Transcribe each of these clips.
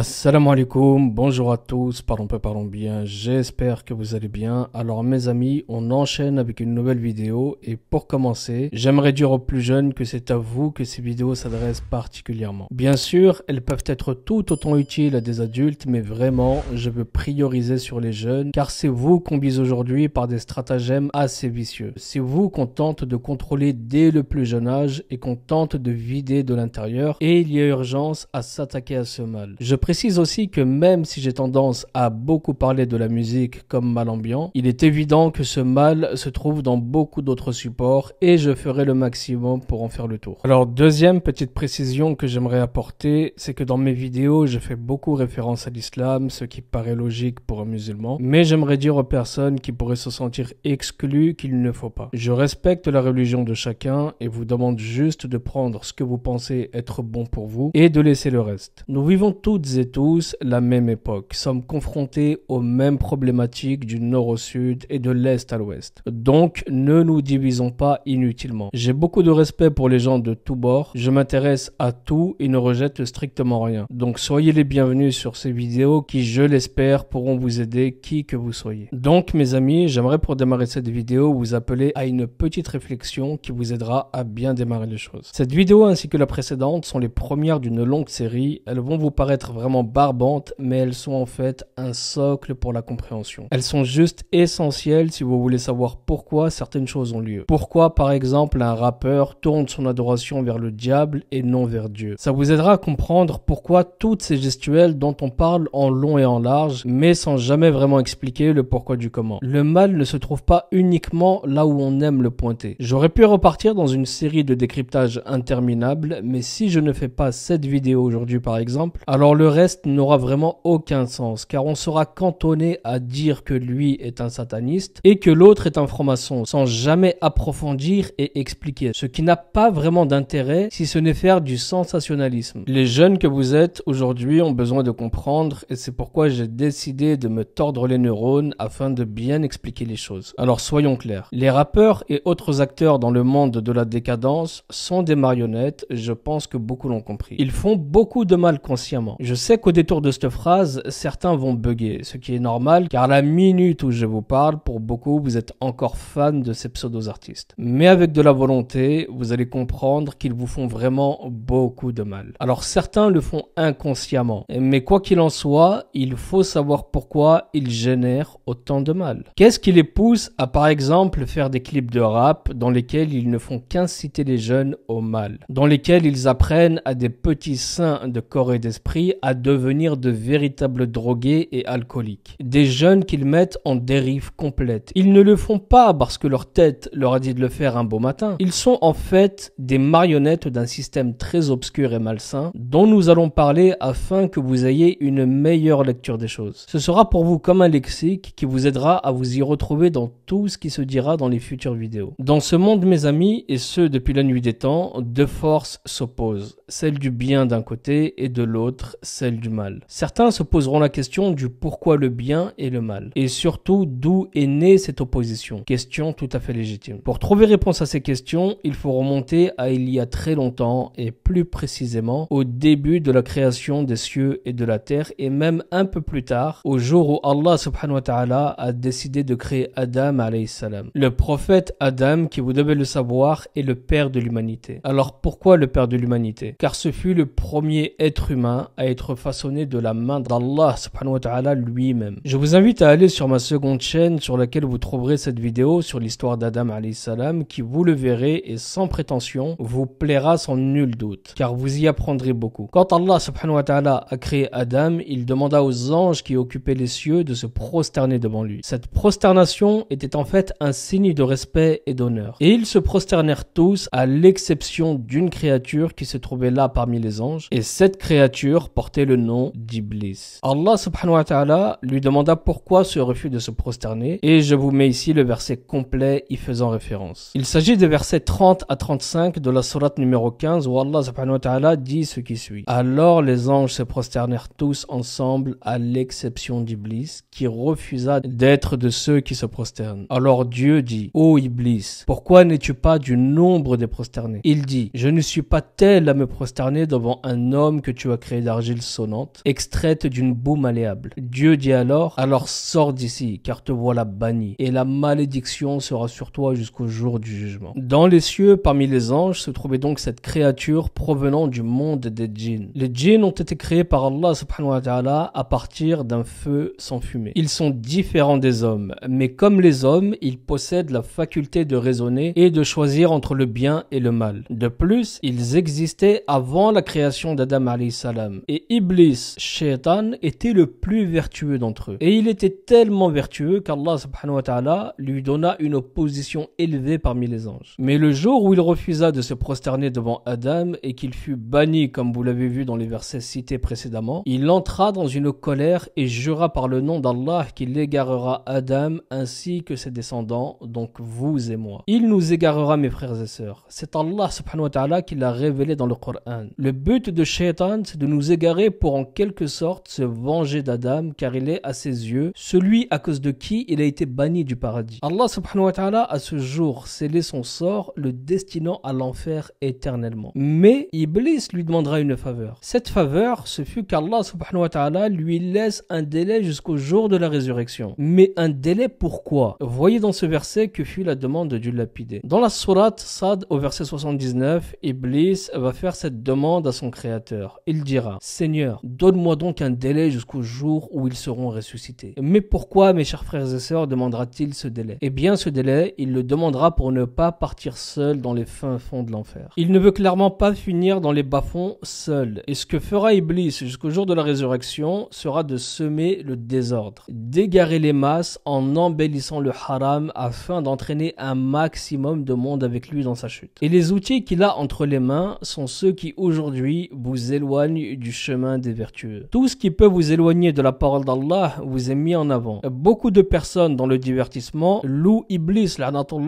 Assalamu alaikum, bonjour à tous, parlons peu, parlons bien, j'espère que vous allez bien. Alors mes amis, on enchaîne avec une nouvelle vidéo et pour commencer, j'aimerais dire aux plus jeunes que c'est à vous que ces vidéos s'adressent particulièrement. Bien sûr, elles peuvent être tout autant utiles à des adultes, mais vraiment, je veux prioriser sur les jeunes car c'est vous qu'on vise aujourd'hui par des stratagèmes assez vicieux. C'est vous qu'on tente de contrôler dès le plus jeune âge et qu'on tente de vider de l'intérieur et il y a urgence à s'attaquer à ce mal. Je précise aussi que même si j'ai tendance à beaucoup parler de la musique comme mal ambiant, il est évident que ce mal se trouve dans beaucoup d'autres supports et je ferai le maximum pour en faire le tour. Alors deuxième petite précision que j'aimerais apporter, c'est que dans mes vidéos, je fais beaucoup référence à l'islam, ce qui paraît logique pour un musulman, mais j'aimerais dire aux personnes qui pourraient se sentir exclues qu'il ne faut pas. Je respecte la religion de chacun et vous demande juste de prendre ce que vous pensez être bon pour vous et de laisser le reste. Nous vivons toutes et tous la même époque, sommes confrontés aux mêmes problématiques du nord au sud et de l'est à l'ouest. Donc ne nous divisons pas inutilement. J'ai beaucoup de respect pour les gens de tous bords, je m'intéresse à tout et ne rejette strictement rien. Donc soyez les bienvenus sur ces vidéos qui, je l'espère, pourront vous aider qui que vous soyez. Donc mes amis, j'aimerais pour démarrer cette vidéo vous appeler à une petite réflexion qui vous aidera à bien démarrer les choses. Cette vidéo ainsi que la précédente sont les premières d'une longue série, elles vont vous paraître vraiment barbantes, mais elles sont en fait un socle pour la compréhension. Elles sont juste essentielles si vous voulez savoir pourquoi certaines choses ont lieu. Pourquoi par exemple un rappeur tourne son adoration vers le diable et non vers Dieu. Ça vous aidera à comprendre pourquoi toutes ces gestuelles dont on parle en long et en large, mais sans jamais vraiment expliquer le pourquoi du comment. Le mal ne se trouve pas uniquement là où on aime le pointer. J'aurais pu repartir dans une série de décryptages interminables, mais si je ne fais pas cette vidéo aujourd'hui par exemple, alors le reste n'aura vraiment aucun sens, car on sera cantonné à dire que lui est un sataniste et que l'autre est un franc-maçon, sans jamais approfondir et expliquer, ce qui n'a pas vraiment d'intérêt si ce n'est faire du sensationnalisme. Les jeunes que vous êtes aujourd'hui ont besoin de comprendre, et c'est pourquoi j'ai décidé de me tordre les neurones afin de bien expliquer les choses. Alors soyons clairs, les rappeurs et autres acteurs dans le monde de la décadence sont des marionnettes, je pense que beaucoup l'ont compris. Ils font beaucoup de mal consciemment. Je sais sais qu'au détour de cette phrase, certains vont bugger, ce qui est normal car à la minute où je vous parle, pour beaucoup, vous êtes encore fan de ces pseudo artistes. Mais avec de la volonté, vous allez comprendre qu'ils vous font vraiment beaucoup de mal. Alors certains le font inconsciemment, mais quoi qu'il en soit, il faut savoir pourquoi ils génèrent autant de mal. Qu'est-ce qui les pousse à par exemple faire des clips de rap dans lesquels ils ne font qu'inciter les jeunes au mal, dans lesquels ils apprennent à des petits saints de corps et d'esprit à à devenir de véritables drogués et alcooliques. Des jeunes qu'ils mettent en dérive complète. Ils ne le font pas parce que leur tête leur a dit de le faire un beau matin. Ils sont en fait des marionnettes d'un système très obscur et malsain dont nous allons parler afin que vous ayez une meilleure lecture des choses. Ce sera pour vous comme un lexique qui vous aidera à vous y retrouver dans tout ce qui se dira dans les futures vidéos. Dans ce monde, mes amis, et ce depuis la nuit des temps, deux forces s'opposent. Celle du bien d'un côté et de l'autre, du mal. Certains se poseront la question du pourquoi le bien et le mal, et surtout d'où est née cette opposition, question tout à fait légitime. Pour trouver réponse à ces questions, il faut remonter à il y a très longtemps, et plus précisément au début de la création des cieux et de la terre, et même un peu plus tard, au jour où Allah subhanahu wa ta'ala a décidé de créer Adam alayhi salam. Le prophète Adam, qui vous devez le savoir, est le père de l'humanité. Alors pourquoi le père de l'humanité Car ce fut le premier être humain à être de la main d'Allah subhanahu wa lui-même. Je vous invite à aller sur ma seconde chaîne sur laquelle vous trouverez cette vidéo sur l'histoire d'Adam salam qui vous le verrez et sans prétention vous plaira sans nul doute car vous y apprendrez beaucoup. Quand Allah subhanahu wa ta'ala a créé Adam, il demanda aux anges qui occupaient les cieux de se prosterner devant lui. Cette prosternation était en fait un signe de respect et d'honneur. Et ils se prosternèrent tous à l'exception d'une créature qui se trouvait là parmi les anges et cette créature portait le nom d'Iblis. Allah subhanahu wa ta'ala lui demanda pourquoi ce refus de se prosterner et je vous mets ici le verset complet y faisant référence. Il s'agit des versets 30 à 35 de la sourate numéro 15 où Allah subhanahu wa ta'ala dit ce qui suit. Alors les anges se prosternèrent tous ensemble à l'exception d'Iblis qui refusa d'être de ceux qui se prosternent. Alors Dieu dit, ô Iblis, pourquoi n'es-tu pas du nombre des prosternés? Il dit, je ne suis pas tel à me prosterner devant un homme que tu as créé d'argile sonnante, extraite d'une boue malléable. Dieu dit alors, alors sors d'ici, car te voilà banni, et la malédiction sera sur toi jusqu'au jour du jugement. Dans les cieux, parmi les anges, se trouvait donc cette créature provenant du monde des djinns. Les djinns ont été créés par Allah subhanahu wa ta'ala à partir d'un feu sans fumée. Ils sont différents des hommes, mais comme les hommes, ils possèdent la faculté de raisonner et de choisir entre le bien et le mal. De plus, ils existaient avant la création d'Adam alayhi salam et Iblis, Shaitan, était le plus vertueux d'entre eux. Et il était tellement vertueux qu'Allah subhanahu wa ta'ala lui donna une position élevée parmi les anges. Mais le jour où il refusa de se prosterner devant Adam et qu'il fut banni comme vous l'avez vu dans les versets cités précédemment, il entra dans une colère et jura par le nom d'Allah qu'il égarera Adam ainsi que ses descendants, donc vous et moi. Il nous égarera mes frères et sœurs. C'est Allah subhanahu wa ta'ala qui l'a révélé dans le Coran. Le but de Shaitan, c'est de nous égarer pour en quelque sorte se venger d'Adam car il est à ses yeux celui à cause de qui il a été banni du paradis. Allah subhanahu wa ta'ala à ce jour scellé son sort, le destinant à l'enfer éternellement. Mais Iblis lui demandera une faveur. Cette faveur, ce fut qu'Allah subhanahu wa ta'ala lui laisse un délai jusqu'au jour de la résurrection. Mais un délai pourquoi Voyez dans ce verset que fut la demande du lapidé. Dans la sourate Sad au verset 79, Iblis va faire cette demande à son créateur. Il dira, Seigneur, donne-moi donc un délai jusqu'au jour où ils seront ressuscités. Mais pourquoi, mes chers frères et sœurs, demandera-t-il ce délai Eh bien, ce délai, il le demandera pour ne pas partir seul dans les fins fonds de l'enfer. Il ne veut clairement pas finir dans les bas-fonds seul. Et ce que fera Iblis jusqu'au jour de la résurrection sera de semer le désordre, d'égarer les masses en embellissant le haram afin d'entraîner un maximum de monde avec lui dans sa chute. Et les outils qu'il a entre les mains sont ceux qui aujourd'hui vous éloignent du chemin des vertueux. Tout ce qui peut vous éloigner de la parole d'Allah vous est mis en avant. Beaucoup de personnes dans le divertissement louent Iblis,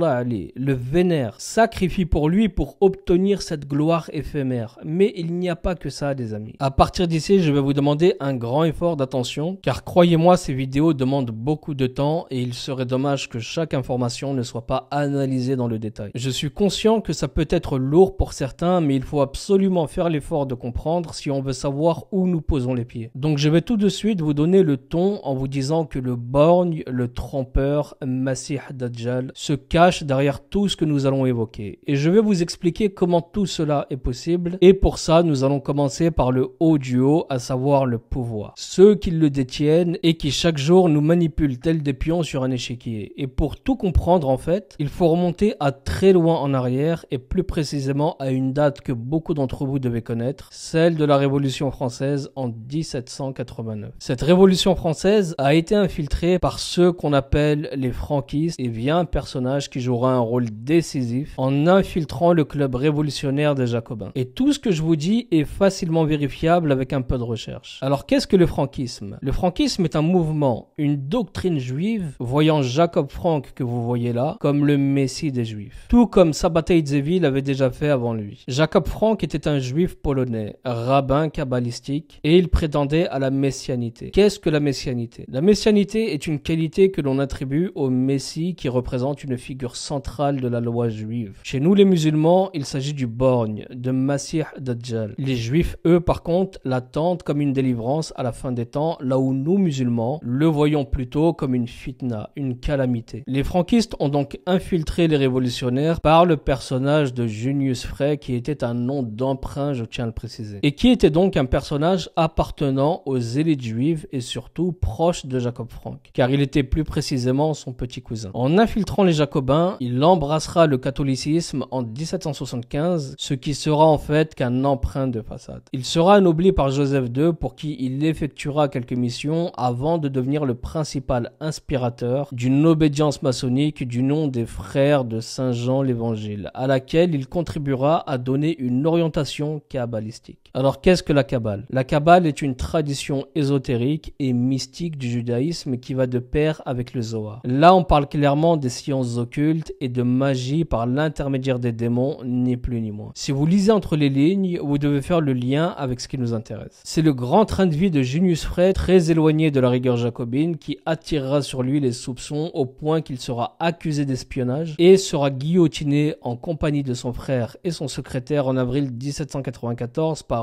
Ali, le vénère, sacrifient pour lui pour obtenir cette gloire éphémère. Mais il n'y a pas que ça, des amis. À partir d'ici, je vais vous demander un grand effort d'attention, car croyez-moi, ces vidéos demandent beaucoup de temps et il serait dommage que chaque information ne soit pas analysée dans le détail. Je suis conscient que ça peut être lourd pour certains, mais il faut absolument faire l'effort de comprendre si on veut savoir où nous posons les pieds. Donc je vais tout de suite vous donner le ton en vous disant que le borgne, le trompeur, Masih Dajjal se cache derrière tout ce que nous allons évoquer. Et je vais vous expliquer comment tout cela est possible. Et pour ça, nous allons commencer par le haut du haut, à savoir le pouvoir. Ceux qui le détiennent et qui chaque jour nous manipulent tels des pions sur un échiquier. Et pour tout comprendre en fait, il faut remonter à très loin en arrière et plus précisément à une date que beaucoup d'entre vous devez connaître, celle de la Révolution française en 1789. Cette révolution française a été infiltrée par ceux qu'on appelle les franquistes et via un personnage qui jouera un rôle décisif en infiltrant le club révolutionnaire des Jacobins. Et tout ce que je vous dis est facilement vérifiable avec un peu de recherche. Alors qu'est-ce que le franquisme Le franquisme est un mouvement, une doctrine juive voyant Jacob Frank que vous voyez là comme le messie des juifs. Tout comme Sabbatai Zevi l'avait déjà fait avant lui. Jacob Frank était un juif polonais, rabbin kabbaliste et il prétendait à la messianité. Qu'est-ce que la messianité La messianité est une qualité que l'on attribue au Messie qui représente une figure centrale de la loi juive. Chez nous les musulmans, il s'agit du borgne, de massih Dajjal. Les juifs, eux, par contre, l'attendent comme une délivrance à la fin des temps, là où nous musulmans le voyons plutôt comme une fitna, une calamité. Les franquistes ont donc infiltré les révolutionnaires par le personnage de Junius Frey qui était un nom d'emprunt, je tiens à le préciser. Et qui était donc un personnage appartenant aux élites juives et surtout proche de Jacob Frank, car il était plus précisément son petit cousin. En infiltrant les Jacobins, il embrassera le catholicisme en 1775, ce qui sera en fait qu'un emprunt de façade. Il sera anobli par Joseph II pour qui il effectuera quelques missions avant de devenir le principal inspirateur d'une obédience maçonnique du nom des frères de Saint Jean l'Évangile, à laquelle il contribuera à donner une orientation cabalistique. Alors qu'est-ce que la Kabbale La Kabbale est une tradition ésotérique et mystique du judaïsme qui va de pair avec le Zohar. Là, on parle clairement des sciences occultes et de magie par l'intermédiaire des démons, ni plus ni moins. Si vous lisez entre les lignes, vous devez faire le lien avec ce qui nous intéresse. C'est le grand train de vie de Junius Frey, très éloigné de la rigueur jacobine, qui attirera sur lui les soupçons au point qu'il sera accusé d'espionnage et sera guillotiné en compagnie de son frère et son secrétaire en avril 1794 par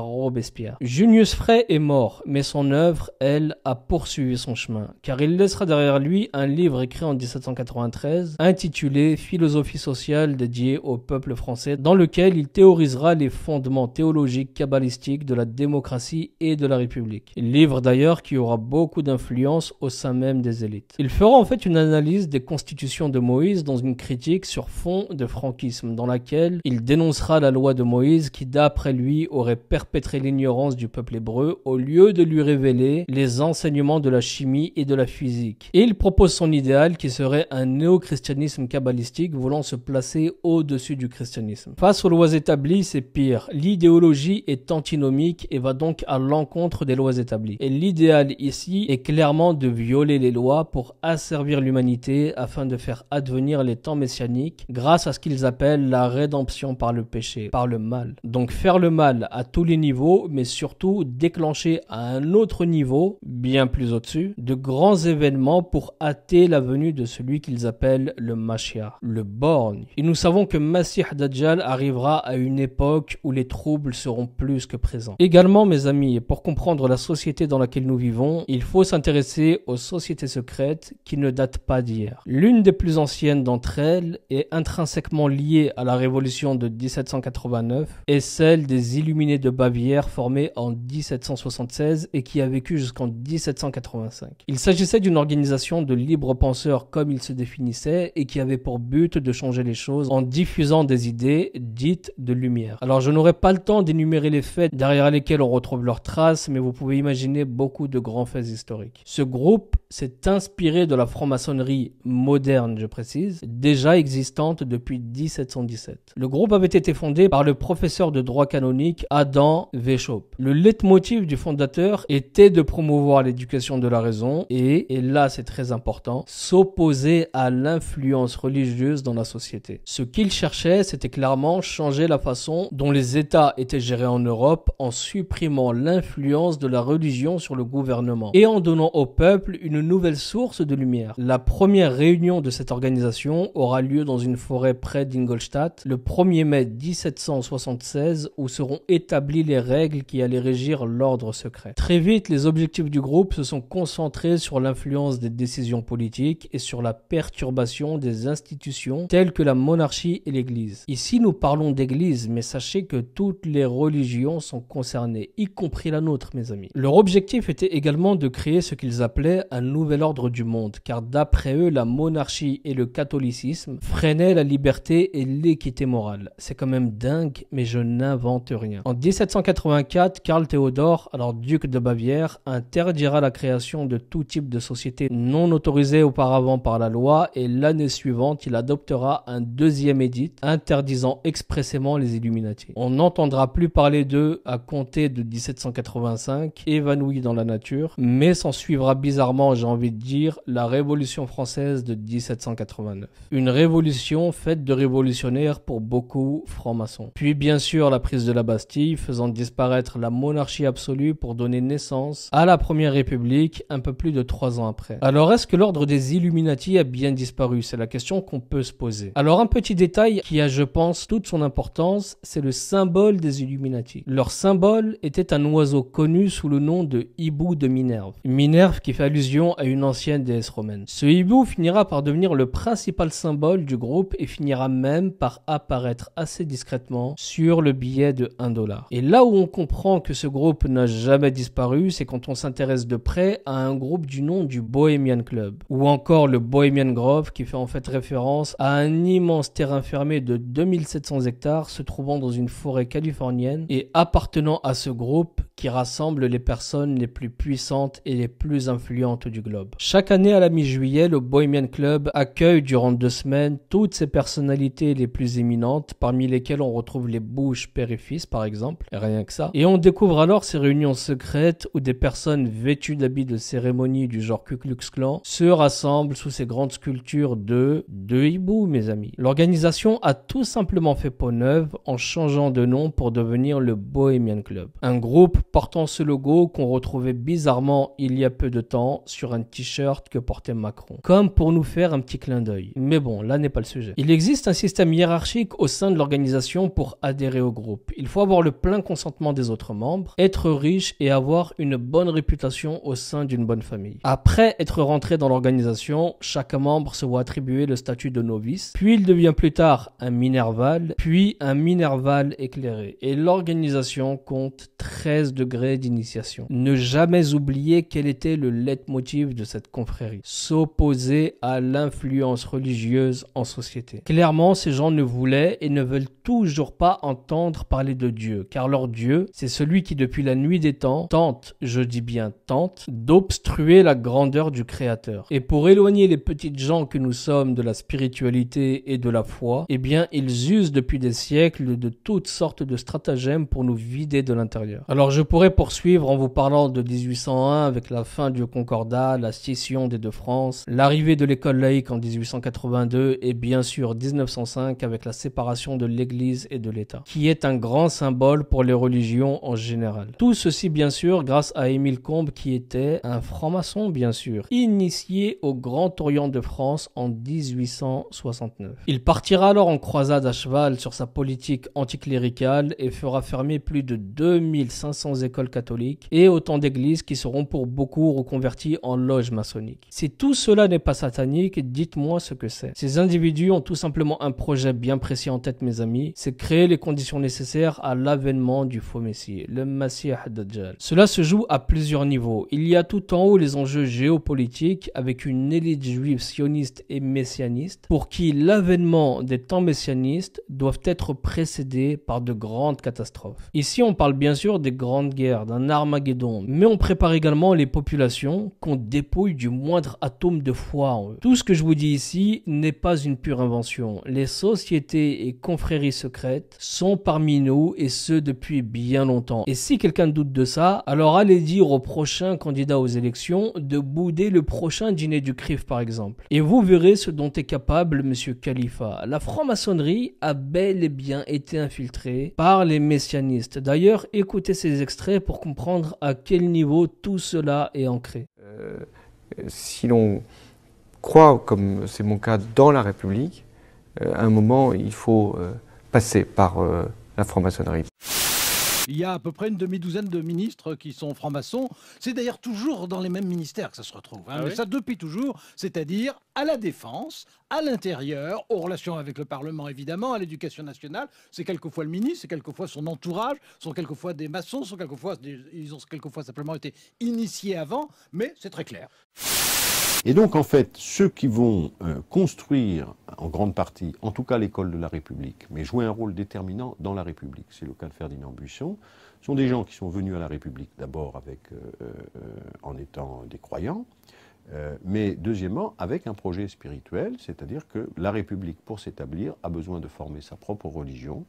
Junius Frey est mort, mais son œuvre, elle, a poursuivi son chemin, car il laissera derrière lui un livre écrit en 1793 intitulé Philosophie sociale dédiée au peuple français, dans lequel il théorisera les fondements théologiques cabalistiques de la démocratie et de la République. Livre d'ailleurs qui aura beaucoup d'influence au sein même des élites. Il fera en fait une analyse des constitutions de Moïse dans une critique sur fond de franquisme, dans laquelle il dénoncera la loi de Moïse qui d'après lui aurait perpétué perpétrer l'ignorance du peuple hébreu au lieu de lui révéler les enseignements de la chimie et de la physique. Et il propose son idéal qui serait un néo-christianisme kabbalistique voulant se placer au-dessus du christianisme. Face aux lois établies, c'est pire. L'idéologie est antinomique et va donc à l'encontre des lois établies. Et l'idéal ici est clairement de violer les lois pour asservir l'humanité afin de faire advenir les temps messianiques grâce à ce qu'ils appellent la rédemption par le péché, par le mal. Donc faire le mal à tous les niveau, mais surtout déclencher à un autre niveau, bien plus au-dessus, de grands événements pour hâter la venue de celui qu'ils appellent le Mashiach, le borgne. Et nous savons que Masih Dajjal arrivera à une époque où les troubles seront plus que présents. Également, mes amis, pour comprendre la société dans laquelle nous vivons, il faut s'intéresser aux sociétés secrètes qui ne datent pas d'hier. L'une des plus anciennes d'entre elles est intrinsèquement liée à la révolution de 1789 et celle des Illuminés de Babylone formé en 1776 et qui a vécu jusqu'en 1785. Il s'agissait d'une organisation de libres penseurs comme il se définissait et qui avait pour but de changer les choses en diffusant des idées dites de lumière. Alors je n'aurai pas le temps d'énumérer les faits derrière lesquels on retrouve leurs traces, mais vous pouvez imaginer beaucoup de grands faits historiques. Ce groupe s'est inspiré de la franc-maçonnerie moderne, je précise, déjà existante depuis 1717. Le groupe avait été fondé par le professeur de droit canonique Adam Weishaupt. Le leitmotiv du fondateur était de promouvoir l'éducation de la raison et, et là c'est très important, s'opposer à l'influence religieuse dans la société. Ce qu'il cherchait, c'était clairement changer la façon dont les États étaient gérés en Europe en supprimant l'influence de la religion sur le gouvernement et en donnant au peuple une nouvelle source de lumière. La première réunion de cette organisation aura lieu dans une forêt près d'Ingolstadt le 1er mai 1776 où seront établies les règles qui allaient régir l'ordre secret. Très vite, les objectifs du groupe se sont concentrés sur l'influence des décisions politiques et sur la perturbation des institutions telles que la monarchie et l'Église. Ici, nous parlons d'Église, mais sachez que toutes les religions sont concernées, y compris la nôtre, mes amis. Leur objectif était également de créer ce qu'ils appelaient un nouvel ordre du monde, car d'après eux, la monarchie et le catholicisme freinaient la liberté et l'équité morale. C'est quand même dingue, mais je n'invente rien. En 1784, Karl Theodor, alors duc de Bavière, interdira la création de tout type de société non autorisée auparavant par la loi, et l'année suivante, il adoptera un deuxième édit interdisant expressément les Illuminati. On n'entendra plus parler d'eux à compter de 1785, évanouis dans la nature, mais s'en suivra bizarrement j'ai envie de dire, la Révolution française de 1789. Une révolution faite de révolutionnaires pour beaucoup francs-maçons. Puis bien sûr la prise de la Bastille, faisant disparaître la monarchie absolue pour donner naissance à la Première République un peu plus de trois ans après. Alors est-ce que l'ordre des Illuminati a bien disparu C'est la question qu'on peut se poser. Alors un petit détail qui a je pense toute son importance, c'est le symbole des Illuminati. Leur symbole était un oiseau connu sous le nom de hibou de Minerve. Minerve qui fait allusion à une ancienne déesse romaine. Ce hibou finira par devenir le principal symbole du groupe et finira même par apparaître assez discrètement sur le billet de 1 dollar. Et là où on comprend que ce groupe n'a jamais disparu, c'est quand on s'intéresse de près à un groupe du nom du Bohemian Club, ou encore le Bohemian Grove qui fait en fait référence à un immense terrain fermé de 2700 hectares se trouvant dans une forêt californienne et appartenant à ce groupe qui rassemble les personnes les plus puissantes et les plus influentes du globe. Chaque année à la mi-juillet, le Bohemian Club accueille durant deux semaines toutes ses personnalités les plus éminentes, parmi lesquelles on retrouve les bouches père par exemple, rien que ça. Et on découvre alors ces réunions secrètes où des personnes vêtues d'habits de cérémonie du genre Ku Klux Klan se rassemblent sous ces grandes sculptures de deux hiboux, mes amis. L'organisation a tout simplement fait peau neuve en changeant de nom pour devenir le Bohemian Club. Un groupe portant ce logo qu'on retrouvait bizarrement il y a peu de temps sur un t-shirt que portait Macron, comme pour nous faire un petit clin d'œil. Mais bon, là n'est pas le sujet. Il existe un système hiérarchique au sein de l'organisation pour adhérer au groupe. Il faut avoir le plein consentement des autres membres, être riche et avoir une bonne réputation au sein d'une bonne famille. Après être rentré dans l'organisation, chaque membre se voit attribuer le statut de novice, puis il devient plus tard un minerval, puis un minerval éclairé. Et l'organisation compte 13 degrés d'initiation. Ne jamais oublier quel était le leitmotiv de cette confrérie, s'opposer à l'influence religieuse en société. Clairement, ces gens ne voulaient et ne veulent toujours pas entendre parler de Dieu, car leur Dieu, c'est celui qui depuis la nuit des temps tente, je dis bien tente, d'obstruer la grandeur du Créateur. Et pour éloigner les petites gens que nous sommes de la spiritualité et de la foi, eh bien ils usent depuis des siècles de toutes sortes de stratagèmes pour nous vider de l'intérieur. Alors je pourrais poursuivre en vous parlant de 1801 avec la fin du Concordat, la scission des deux France, l'arrivée de l'école laïque en 1882 et bien sûr 1905 avec la séparation de l'Église et de l'État, qui est un grand symbole pour les religions en général. Tout ceci bien sûr grâce à Émile Combes qui était un franc-maçon bien sûr, initié au Grand Orient de France en 1869. Il partira alors en croisade à cheval sur sa politique anticléricale et fera fermer plus de 2500 écoles catholiques et autant d'églises qui seront pour beaucoup reconverties en loge maçonnique. Si tout cela n'est pas satanique, dites-moi ce que c'est. Ces individus ont tout simplement un projet bien précis en tête, mes amis, c'est créer les conditions nécessaires à l'avènement du faux messie, le Messie Dajjal. Cela se joue à plusieurs niveaux. Il y a tout en haut les enjeux géopolitiques avec une élite juive sioniste et messianiste pour qui l'avènement des temps messianistes doivent être précédés par de grandes catastrophes. Ici, on parle bien sûr des grandes guerres, d'un Armageddon, mais on prépare également les populations qu'on dépouille du moindre atome de foi en eux. Tout ce que je vous dis ici n'est pas une pure invention. Les sociétés et confréries secrètes sont parmi nous et ce depuis bien longtemps. Et si quelqu'un doute de ça, alors allez dire au prochain candidat aux élections de bouder le prochain dîner du CRIF par exemple. Et vous verrez ce dont est capable monsieur Khalifa. La franc-maçonnerie a bel et bien été infiltrée par les messianistes. D'ailleurs, écoutez ces extraits pour comprendre à quel niveau tout cela est ancré. Euh, si l'on croit, comme c'est mon cas, dans la République, euh, à un moment, il faut euh, passer par la franc-maçonnerie. Il y a à peu près une demi-douzaine de ministres qui sont francs-maçons. C'est d'ailleurs toujours dans les mêmes ministères que ça se retrouve. Hein. Ah ça depuis toujours, c'est-à-dire à la défense, à l'intérieur, aux relations avec le Parlement évidemment, à l'éducation nationale. C'est quelquefois le ministre, c'est quelquefois son entourage, sont quelquefois des maçons, sont quelquefois ils ont quelquefois simplement été initiés avant, mais c'est très clair. Et donc, en fait, ceux qui vont euh, construire, en grande partie, en tout cas l'école de la République, mais jouer un rôle déterminant dans la République, c'est le cas de Ferdinand Buisson, sont des gens qui sont venus à la République d'abord euh, euh, en étant des croyants, mais deuxièmement, avec un projet spirituel, c'est-à-dire que la République, pour s'établir, a besoin de former sa propre religion,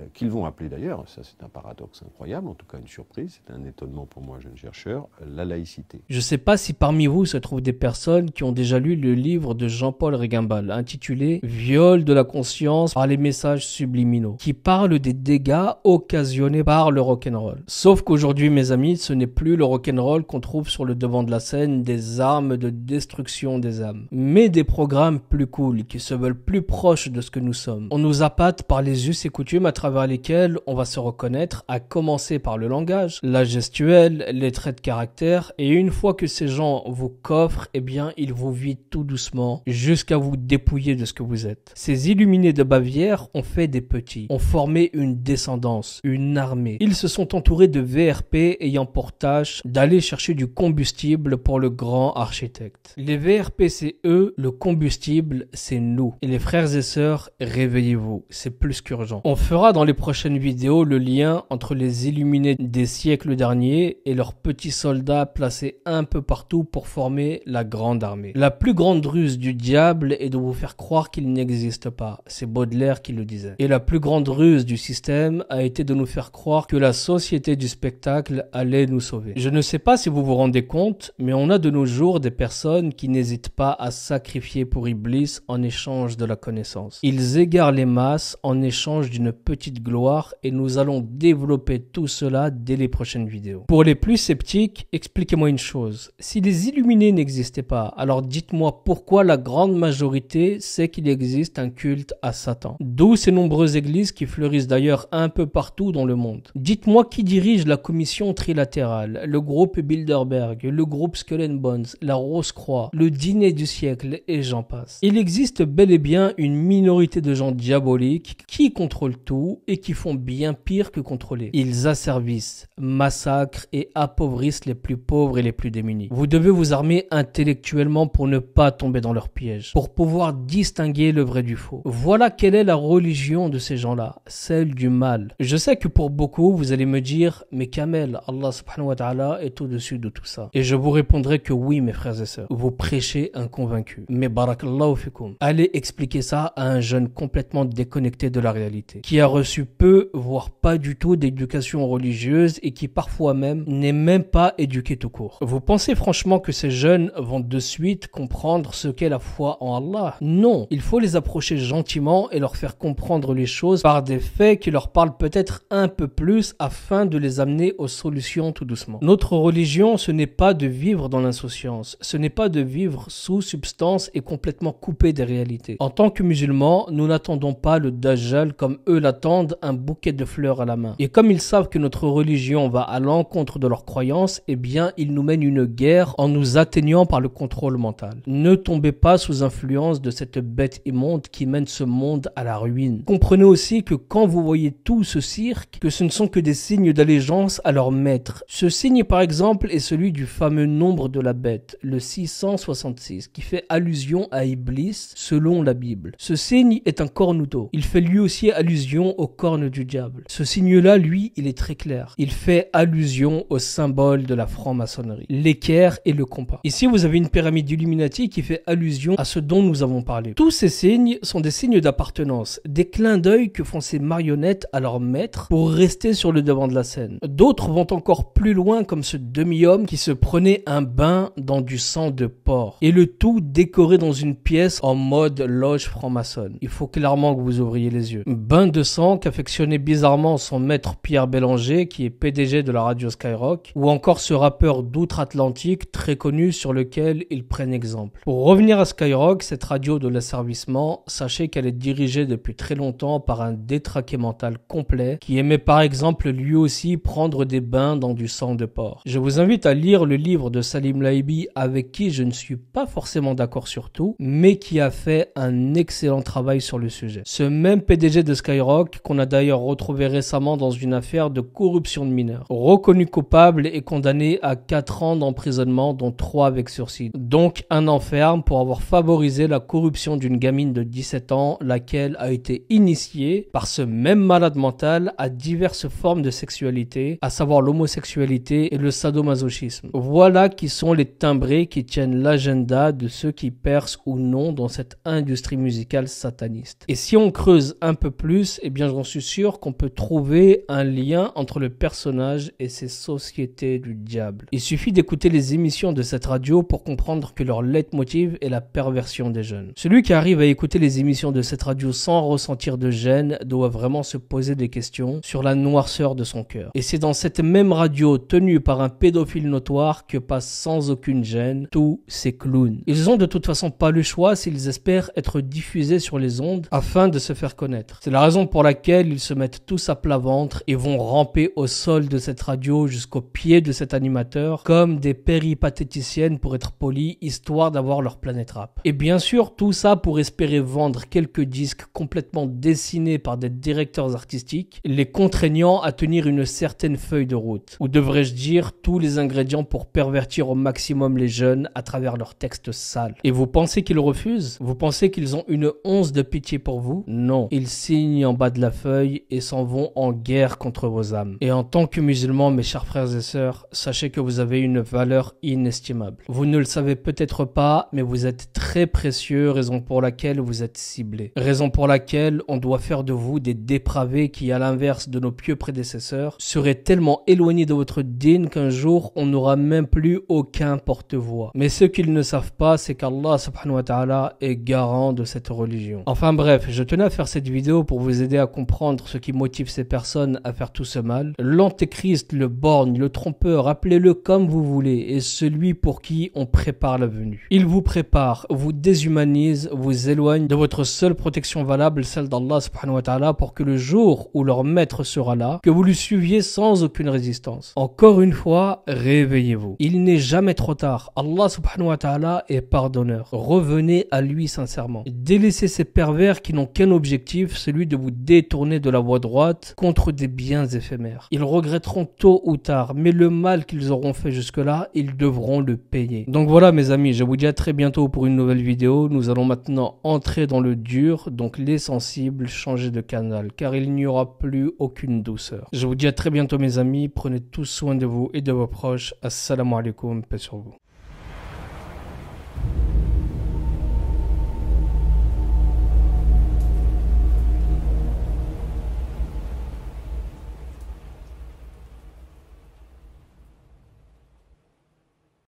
euh, qu'ils vont appeler d'ailleurs, ça c'est un paradoxe incroyable, en tout cas une surprise, c'est un étonnement pour moi, jeune chercheur, la laïcité. Je ne sais pas si parmi vous se trouvent des personnes qui ont déjà lu le livre de Jean-Paul Régimbal, intitulé Viol de la conscience par les messages subliminaux, qui parle des dégâts occasionnés par le rock'n'roll. Sauf qu'aujourd'hui, mes amis, ce n'est plus le rock'n'roll qu'on trouve sur le devant de la scène des armes de destruction des âmes, mais des programmes plus cool, qui se veulent plus proches de ce que nous sommes. On nous appâte par les us et coutumes à travers lesquels on va se reconnaître, à commencer par le langage, la gestuelle, les traits de caractère, et une fois que ces gens vous coffrent, eh bien, ils vous vident tout doucement jusqu'à vous dépouiller de ce que vous êtes. Ces illuminés de Bavière ont fait des petits, ont formé une descendance, une armée. Ils se sont entourés de VRP ayant pour tâche d'aller chercher du combustible pour le grand architecte. Les VRP, c'est eux, le combustible, c'est nous. Et les frères et sœurs, réveillez-vous, c'est plus qu'urgent. On fera dans les prochaines vidéos le lien entre les illuminés des siècles derniers et leurs petits soldats placés un peu partout pour former la grande armée. La plus grande ruse du diable est de vous faire croire qu'il n'existe pas. C'est Baudelaire qui le disait. Et la plus grande ruse du système a été de nous faire croire que la société du spectacle allait nous sauver. Je ne sais pas si vous vous rendez compte, mais on a de nos jours des personnes qui n'hésitent pas à sacrifier pour Iblis en échange de la connaissance. Ils égarent les masses en échange d'une petite petite gloire et nous allons développer tout cela dès les prochaines vidéos. Pour les plus sceptiques, expliquez-moi une chose. Si les illuminés n'existaient pas, alors dites-moi pourquoi la grande majorité sait qu'il existe un culte à Satan. D'où ces nombreuses églises qui fleurissent d'ailleurs un peu partout dans le monde. Dites-moi qui dirige la commission trilatérale, le groupe Bilderberg, le groupe Skull Bones, la Rose-Croix, le dîner du siècle et j'en passe. Il existe bel et bien une minorité de gens diaboliques qui contrôlent tout et qui font bien pire que contrôler. Ils asservissent, massacrent et appauvrissent les plus pauvres et les plus démunis. Vous devez vous armer intellectuellement pour ne pas tomber dans leur piège, pour pouvoir distinguer le vrai du faux. Voilà quelle est la religion de ces gens-là, celle du mal. Je sais que pour beaucoup, vous allez me dire, mais Kamel, Allah subhanahu wa ta'ala est au-dessus de tout ça. Et je vous répondrai que oui, mes frères et sœurs, vous prêchez un convaincu. Mais barakallahu fikum. Allez expliquer ça à un jeune complètement déconnecté de la réalité, qui a reçu peu, voire pas du tout d'éducation religieuse et qui parfois même n'est même pas éduqué tout court. Vous pensez franchement que ces jeunes vont de suite comprendre ce qu'est la foi en Allah Non, il faut les approcher gentiment et leur faire comprendre les choses par des faits qui leur parlent peut-être un peu plus afin de les amener aux solutions tout doucement. Notre religion, ce n'est pas de vivre dans l'insouciance, ce n'est pas de vivre sous substance et complètement coupé des réalités. En tant que musulmans, nous n'attendons pas le Dajjal comme eux l'attendent un bouquet de fleurs à la main. Et comme ils savent que notre religion va à l'encontre de leurs croyances, eh bien, ils nous mènent une guerre en nous atteignant par le contrôle mental. Ne tombez pas sous influence de cette bête immonde qui mène ce monde à la ruine. Comprenez aussi que quand vous voyez tout ce cirque, que ce ne sont que des signes d'allégeance à leur maître. Ce signe, par exemple, est celui du fameux nombre de la bête, le 666, qui fait allusion à Iblis selon la Bible. Ce signe est un cornuto. Il fait lui aussi allusion aux cornes du diable. Ce signe-là, lui, il est très clair. Il fait allusion au symbole de la franc-maçonnerie, l'équerre et le compas. Ici, vous avez une pyramide illuminati qui fait allusion à ce dont nous avons parlé. Tous ces signes sont des signes d'appartenance, des clins d'œil que font ces marionnettes à leur maître pour rester sur le devant de la scène. D'autres vont encore plus loin comme ce demi-homme qui se prenait un bain dans du sang de porc. Et le tout décoré dans une pièce en mode loge franc-maçonne. Il faut clairement que vous ouvriez les yeux. Bain de sang qu'affectionnait bizarrement son maître Pierre Bélanger, qui est PDG de la radio Skyrock, ou encore ce rappeur d'outre-Atlantique très connu sur lequel ils prennent exemple. Pour revenir à Skyrock, cette radio de l'asservissement, sachez qu'elle est dirigée depuis très longtemps par un détraqué mental complet qui aimait par exemple lui aussi prendre des bains dans du sang de porc. Je vous invite à lire le livre de Salim Laibi avec qui je ne suis pas forcément d'accord sur tout, mais qui a fait un excellent travail sur le sujet. Ce même PDG de Skyrock qu'on a d'ailleurs retrouvé récemment dans une affaire de corruption de mineurs. Reconnu coupable et condamné à 4 ans d'emprisonnement dont 3 avec sursis. Donc un enferme pour avoir favorisé la corruption d'une gamine de 17 ans laquelle a été initiée par ce même malade mental à diverses formes de sexualité, à savoir l'homosexualité et le sadomasochisme. Voilà qui sont les timbrés qui tiennent l'agenda de ceux qui percent ou non dans cette industrie musicale sataniste. Et si on creuse un peu plus, eh bien je j'en suis sûr qu'on peut trouver un lien entre le personnage et ses sociétés du diable. Il suffit d'écouter les émissions de cette radio pour comprendre que leur leitmotiv est la perversion des jeunes. Celui qui arrive à écouter les émissions de cette radio sans ressentir de gêne doit vraiment se poser des questions sur la noirceur de son cœur. Et c'est dans cette même radio tenue par un pédophile notoire que passent sans aucune gêne tous ces clowns. Ils ont de toute façon pas le choix s'ils espèrent être diffusés sur les ondes afin de se faire connaître. C'est la raison pour laquelle laquelle ils se mettent tous à plat ventre et vont ramper au sol de cette radio jusqu'au pied de cet animateur comme des péripatéticiennes pour être polis, histoire d'avoir leur planète rap. Et bien sûr, tout ça pour espérer vendre quelques disques complètement dessinés par des directeurs artistiques, les contraignant à tenir une certaine feuille de route, ou devrais-je dire tous les ingrédients pour pervertir au maximum les jeunes à travers leurs textes sales. Et vous pensez qu'ils refusent Vous pensez qu'ils ont une once de pitié pour vous Non, ils signent en bas de la feuille et s'en vont en guerre contre vos âmes. Et en tant que musulmans, mes chers frères et sœurs, sachez que vous avez une valeur inestimable. Vous ne le savez peut-être pas, mais vous êtes très précieux, raison pour laquelle vous êtes ciblés. Raison pour laquelle on doit faire de vous des dépravés qui, à l'inverse de nos pieux prédécesseurs, seraient tellement éloignés de votre dîne qu'un jour on n'aura même plus aucun porte-voix. Mais ce qu'ils ne savent pas, c'est qu'Allah subhanahu wa ta'ala est garant de cette religion. Enfin bref, je tenais à faire cette vidéo pour vous aider à comprendre ce qui motive ces personnes à faire tout ce mal. L'antéchrist, le borgne, le trompeur, appelez-le comme vous voulez, et celui pour qui on prépare la venue. Il vous prépare, vous déshumanise, vous éloigne de votre seule protection valable, celle d'Allah subhanahu wa ta'ala, pour que le jour où leur maître sera là, que vous lui suiviez sans aucune résistance. Encore une fois, réveillez-vous. Il n'est jamais trop tard. Allah subhanahu wa ta'ala est pardonneur. Revenez à lui sincèrement. Délaissez ces pervers qui n'ont qu'un objectif, celui de vous dé Tourner de la voie droite contre des biens éphémères. Ils regretteront tôt ou tard, mais le mal qu'ils auront fait jusque-là, ils devront le payer. Donc voilà mes amis, je vous dis à très bientôt pour une nouvelle vidéo. Nous allons maintenant entrer dans le dur, donc les sensibles, changer de canal, car il n'y aura plus aucune douceur. Je vous dis à très bientôt mes amis, prenez tout soin de vous et de vos proches. Assalamu alaikum, paix sur vous.